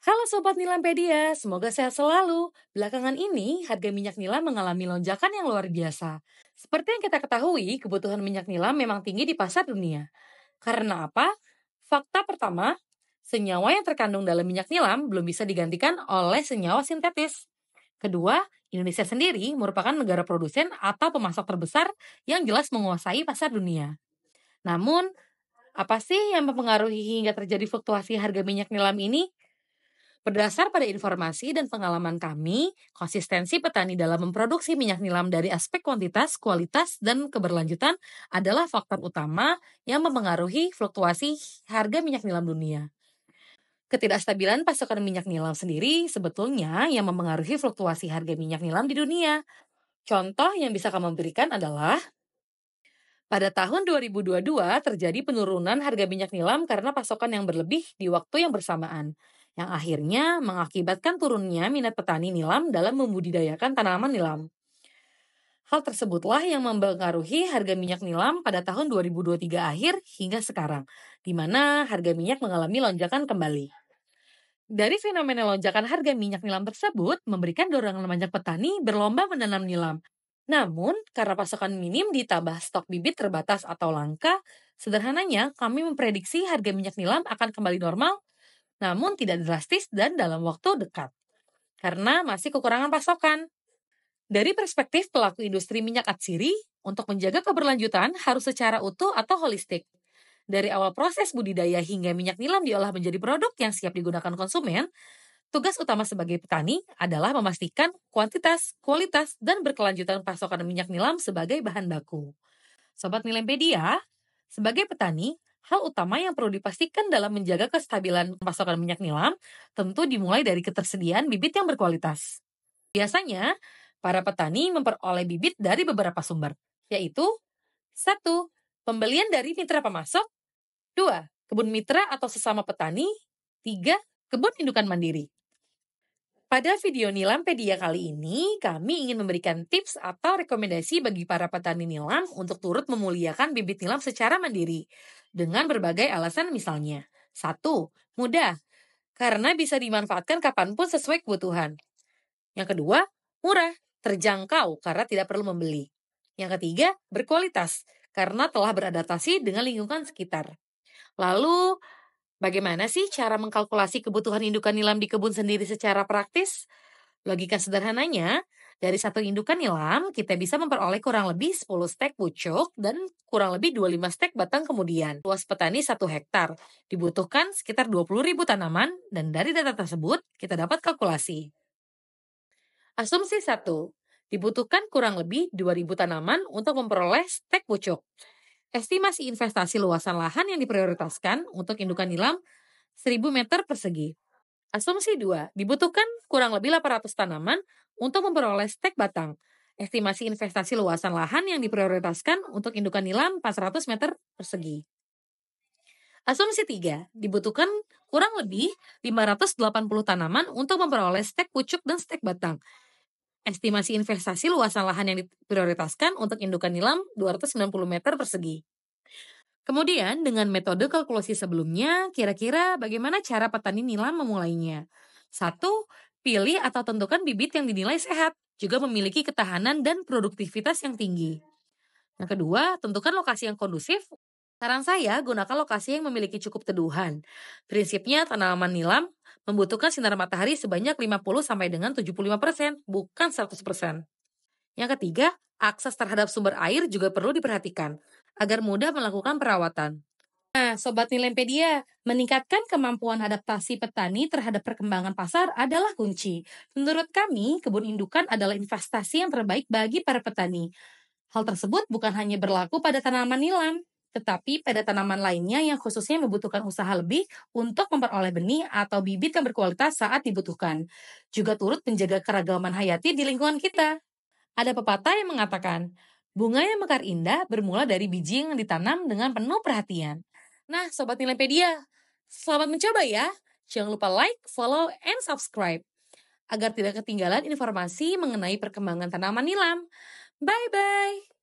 Halo Sobat Nilampedia, semoga sehat selalu. Belakangan ini, harga minyak nila mengalami lonjakan yang luar biasa. Seperti yang kita ketahui, kebutuhan minyak nila memang tinggi di pasar dunia. Karena apa? Fakta pertama, senyawa yang terkandung dalam minyak nilam belum bisa digantikan oleh senyawa sintetis. Kedua, Indonesia sendiri merupakan negara produsen atau pemasok terbesar yang jelas menguasai pasar dunia. Namun, apa sih yang mempengaruhi hingga terjadi fluktuasi harga minyak nilam ini? Berdasar pada informasi dan pengalaman kami, konsistensi petani dalam memproduksi minyak nilam dari aspek kuantitas, kualitas, dan keberlanjutan adalah faktor utama yang memengaruhi fluktuasi harga minyak nilam dunia. Ketidakstabilan pasokan minyak nilam sendiri sebetulnya yang memengaruhi fluktuasi harga minyak nilam di dunia. Contoh yang bisa kami berikan adalah pada tahun 2022 terjadi penurunan harga minyak nilam karena pasokan yang berlebih di waktu yang bersamaan yang akhirnya mengakibatkan turunnya minat petani nilam dalam membudidayakan tanaman nilam. Hal tersebutlah yang mempengaruhi harga minyak nilam pada tahun 2023 akhir hingga sekarang, di mana harga minyak mengalami lonjakan kembali. Dari fenomena lonjakan harga minyak nilam tersebut memberikan dorongan banyak petani berlomba menanam nilam. Namun, karena pasokan minim ditambah stok bibit terbatas atau langka, sederhananya kami memprediksi harga minyak nilam akan kembali normal namun tidak drastis dan dalam waktu dekat, karena masih kekurangan pasokan. Dari perspektif pelaku industri minyak atsiri, untuk menjaga keberlanjutan harus secara utuh atau holistik. Dari awal proses budidaya hingga minyak nilam diolah menjadi produk yang siap digunakan konsumen, tugas utama sebagai petani adalah memastikan kuantitas, kualitas, dan berkelanjutan pasokan minyak nilam sebagai bahan baku. Sobat Nilempedia, sebagai petani, Hal utama yang perlu dipastikan dalam menjaga kestabilan pasokan minyak nilam tentu dimulai dari ketersediaan bibit yang berkualitas. Biasanya, para petani memperoleh bibit dari beberapa sumber, yaitu 1. Pembelian dari mitra pemasok 2. Kebun mitra atau sesama petani 3. Kebun indukan mandiri. Pada video Nilampedia kali ini, kami ingin memberikan tips atau rekomendasi bagi para petani nilam untuk turut memuliakan bibit nilam secara mandiri dengan berbagai alasan misalnya. satu Mudah, karena bisa dimanfaatkan kapanpun sesuai kebutuhan. Yang kedua, murah, terjangkau karena tidak perlu membeli. Yang ketiga, berkualitas, karena telah beradaptasi dengan lingkungan sekitar. Lalu, Bagaimana sih cara mengkalkulasi kebutuhan indukan nilam di kebun sendiri secara praktis? Logika sederhananya, dari satu indukan nilam, kita bisa memperoleh kurang lebih 10 stek pucuk dan kurang lebih 25 stek batang kemudian. Luas petani 1 hektar dibutuhkan sekitar 20 ribu tanaman dan dari data tersebut kita dapat kalkulasi. Asumsi 1, dibutuhkan kurang lebih ribu tanaman untuk memperoleh stek pucuk estimasi investasi luasan lahan yang diprioritaskan untuk indukan nilam 1000 meter persegi. Asumsi 2, dibutuhkan kurang lebih 800 tanaman untuk memperoleh stek batang. Estimasi investasi luasan lahan yang diprioritaskan untuk indukan nilam 400 meter persegi. Asumsi 3, dibutuhkan kurang lebih 580 tanaman untuk memperoleh stek pucuk dan stek batang estimasi investasi luasan lahan yang diprioritaskan untuk indukan nilam 290 meter persegi. Kemudian, dengan metode kalkulasi sebelumnya, kira-kira bagaimana cara petani nilam memulainya? Satu, pilih atau tentukan bibit yang dinilai sehat, juga memiliki ketahanan dan produktivitas yang tinggi. Yang kedua, tentukan lokasi yang kondusif. Saran saya, gunakan lokasi yang memiliki cukup teduhan. Prinsipnya, tanaman nilam membutuhkan sinar matahari sebanyak 50 sampai dengan 75%, bukan 100%. Yang ketiga, akses terhadap sumber air juga perlu diperhatikan agar mudah melakukan perawatan. Nah, Sobat Nilempedia, meningkatkan kemampuan adaptasi petani terhadap perkembangan pasar adalah kunci. Menurut kami, kebun indukan adalah investasi yang terbaik bagi para petani. Hal tersebut bukan hanya berlaku pada tanaman nilam, tetapi pada tanaman lainnya yang khususnya membutuhkan usaha lebih untuk memperoleh benih atau bibit yang berkualitas saat dibutuhkan. Juga turut menjaga keragaman hayati di lingkungan kita. Ada pepatah yang mengatakan, bunga yang mekar indah bermula dari biji yang ditanam dengan penuh perhatian. Nah, Sobat Nilepedia, selamat mencoba ya. Jangan lupa like, follow, and subscribe agar tidak ketinggalan informasi mengenai perkembangan tanaman nilam. Bye-bye!